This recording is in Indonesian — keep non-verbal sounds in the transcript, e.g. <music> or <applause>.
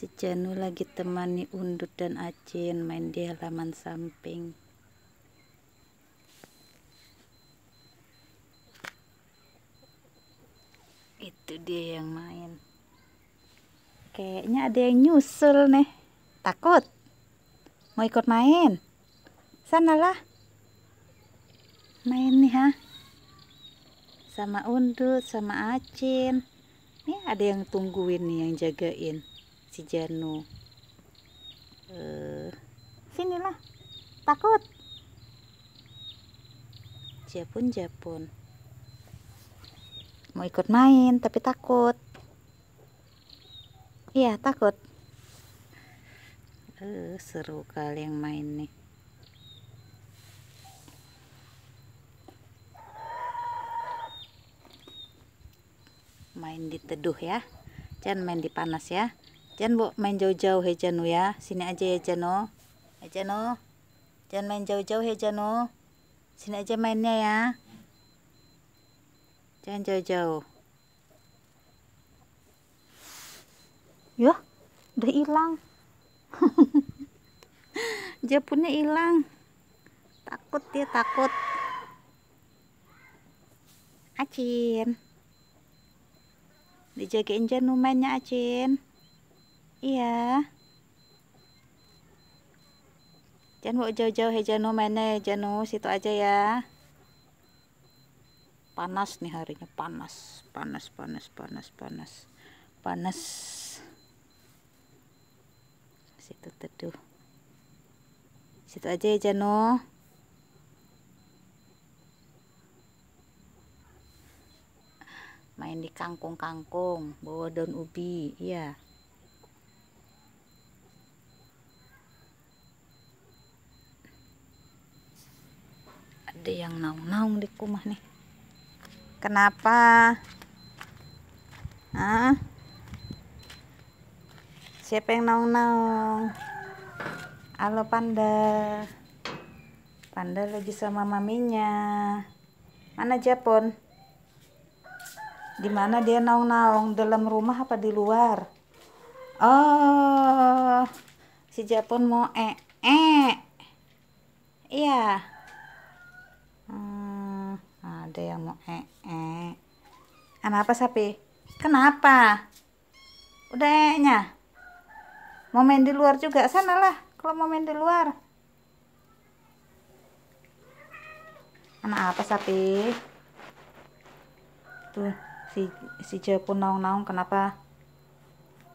Si Janu lagi temani Undut dan Acin main di halaman samping. Itu dia yang main. Kayaknya ada yang nyusul nih. Takut? Mau ikut main? Sana lah. Main nih ha. Sama Undut, sama Acin. Ini ada yang tungguin nih yang jagain si Janu eh, sinilah takut Japun Japun mau ikut main tapi takut iya takut Uh, seru kali yang main nih main di teduh ya jangan main di panas ya Jangan bu main jauh-jauh ya Janu ya. Sini aja ya Janu. ya Janu. Jangan main jauh-jauh ya Janu. Sini aja mainnya ya. Jangan jauh-jauh. Yah, udah hilang. Japunnya <laughs> hilang. Takut dia takut. Acin. Dijagain Janu mainnya Acin. Iya. Jangan mau jauh-jauh ya Jano mana Jano situ aja ya. Panas nih harinya panas panas panas panas panas panas. Situ teduh. Situ aja ya Jano. main di kangkung-kangkung bawa daun ubi iya ada yang naung-naung di rumah nih kenapa Hah? siapa yang naung-naung halo panda panda lagi sama maminya mana Japon dimana dia naung-naung dalam rumah apa di luar oh si Japon mau ee -e. iya yeah ada yang mau ee -e. kenapa sapi kenapa udah ee nya mau main di luar juga sana lah, kalau mau main di luar anak apa sapi tuh si si cepun naung-naung kenapa